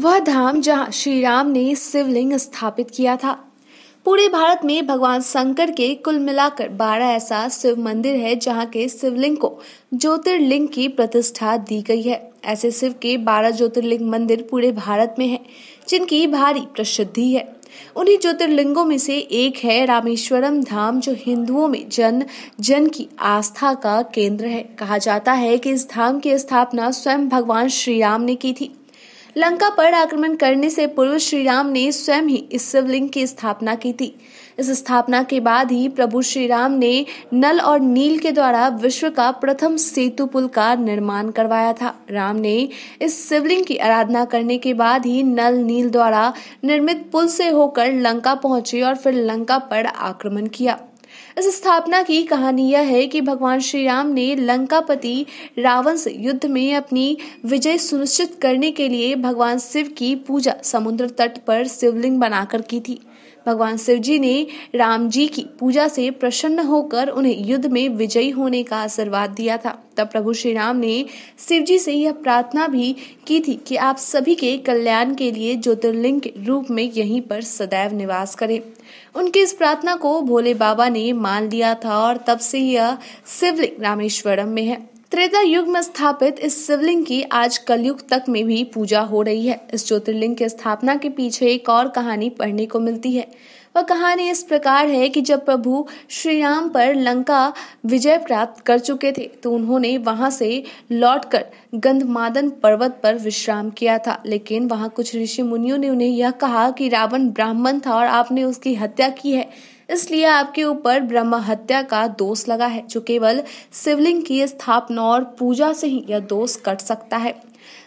वह धाम जहाँ श्री राम ने शिवलिंग स्थापित किया था पूरे भारत में भगवान शंकर के कुल मिलाकर बारह ऐसा शिव मंदिर है जहाँ के शिवलिंग को ज्योतिर्लिंग की प्रतिष्ठा दी गई है ऐसे शिव के बारह ज्योतिर्लिंग मंदिर पूरे भारत में है जिनकी भारी प्रसिद्धि है उन्हीं ज्योतिर्लिंगों में से एक है रामेश्वरम धाम जो हिंदुओं में जन जन की आस्था का केंद्र है कहा जाता है कि इस धाम की स्थापना स्वयं भगवान श्री राम ने की थी लंका पर आक्रमण करने से पूर्व श्री राम ने स्वयं ही इस शिवलिंग की स्थापना की थी इस स्थापना के बाद ही प्रभु श्री राम ने नल और नील के द्वारा विश्व का प्रथम सेतु पुल का निर्माण करवाया था राम ने इस शिवलिंग की आराधना करने के बाद ही नल नील द्वारा निर्मित पुल से होकर लंका पहुंचे और फिर लंका पर आक्रमण किया इस स्थापना की कहानी यह है कि भगवान श्री राम ने लंकापति रावण से युद्ध में अपनी विजय सुनिश्चित करने के लिए भगवान शिव की पूजा समुद्र तट पर शिवलिंग बनाकर की थी भगवान शिव जी ने राम जी की पूजा से प्रसन्न होकर उन्हें युद्ध में विजयी होने का आशीर्वाद दिया था तब प्रभु श्री राम ने शिव जी से यह प्रार्थना भी की थी कि आप सभी के कल्याण के लिए ज्योतिर्लिंग के रूप में यहीं पर सदैव निवास करें उनकी इस प्रार्थना को भोले बाबा ने मान लिया था और तब से यह शिवलिंग रामेश्वरम में है त्रेता युग में स्थापित इस शिवलिंग की आज कलयुग तक में भी पूजा हो रही है इस ज्योतिर्लिंग की स्थापना के पीछे एक और कहानी पढ़ने को मिलती है वह कहानी इस प्रकार है कि जब प्रभु श्री राम पर लंका विजय प्राप्त कर चुके थे तो उन्होंने वहां से लौटकर गंधमादन पर्वत पर विश्राम किया था लेकिन वहां कुछ ऋषि मुनियों ने उन्हें यह कहा कि रावण ब्राह्मण था और आपने उसकी हत्या की है इसलिए आपके ऊपर ब्रह्म हत्या का दोष लगा है जो केवल शिवलिंग की स्थापना और पूजा से ही यह दोष कट सकता है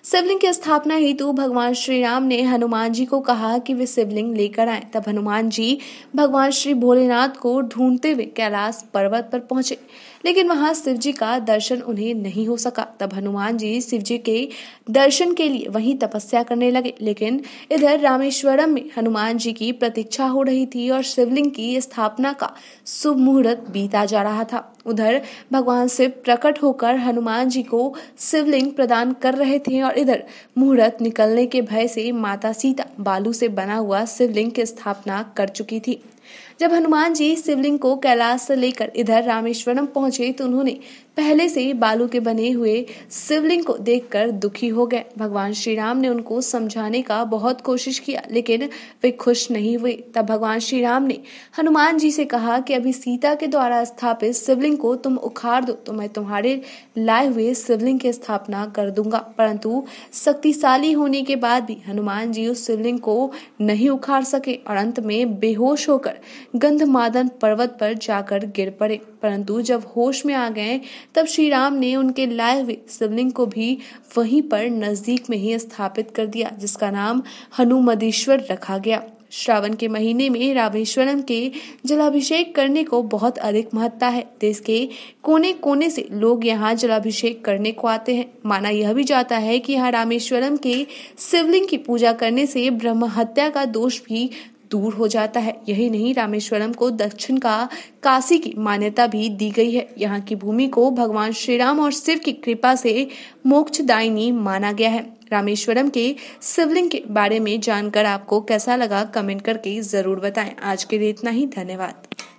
शिवलिंग की स्थापना हेतु भगवान श्री राम ने हनुमान जी को कहा कि वे शिवलिंग लेकर आए तब हनुमान जी भगवान श्री भोलेनाथ को ढूंढते हुए कैलाश पर्वत पर पहुंचे लेकिन वहां शिव जी का दर्शन उन्हें नहीं हो सका तब हनुमान जी शिव जी के दर्शन के लिए वहीं तपस्या करने लगे लेकिन इधर रामेश्वरम में हनुमान जी की प्रतीक्षा हो रही थी और शिवलिंग की स्थापना का शुभ मुहूर्त बीता जा रहा था उधर भगवान शिव प्रकट होकर हनुमान जी को शिवलिंग प्रदान कर रहे थे और इधर मुहूर्त निकलने के भय से माता सीता बालू से बना हुआ शिवलिंग की स्थापना कर चुकी थी जब हनुमान जी शिवलिंग को कैलाश से लेकर इधर रामेश्वरम पहुंचे तो उन्होंने पहले से ही बालू के बने हुए शिवलिंग को देखकर दुखी हो गए भगवान श्री राम ने उनको समझाने का बहुत कोशिश किया लेकिन वे खुश नहीं हुए तब भगवान श्री राम ने हनुमान जी से कहा कि अभी सीता के द्वारा स्थापित शिवलिंग को तुम उखाड़ दो तो मैं तुम्हारे लाए हुए शिवलिंग की स्थापना कर दूंगा परंतु शक्तिशाली होने के बाद भी हनुमान जी उस शिवलिंग को नहीं उखाड़ सके और अंत में बेहोश होकर होकर गंधमादन पर्वत पर जाकर गिर पड़े परंतु जब होश में आ गए तब श्री राम ने उनके लाए हुए शिवलिंग को भी वहीं पर नजदीक में ही स्थापित कर दिया जिसका नाम हनुमदेश्वर रखा गया श्रावण के महीने में रामेश्वरम के जलाभिषेक करने को बहुत अधिक महत्ता है देश के कोने कोने से लोग यहाँ जलाभिषेक करने को आते हैं माना यह भी जाता है कि यहाँ रामेश्वरम के शिवलिंग की पूजा करने से ब्रह्म हत्या का दोष भी दूर हो जाता है यही नहीं रामेश्वरम को दक्षिण का काशी की मान्यता भी दी गई है यहाँ की भूमि को भगवान श्री राम और शिव की कृपा से मोक्षदायिनी माना गया है रामेश्वरम के शिवलिंग के बारे में जानकर आपको कैसा लगा कमेंट करके जरूर बताएं आज के लिए इतना ही धन्यवाद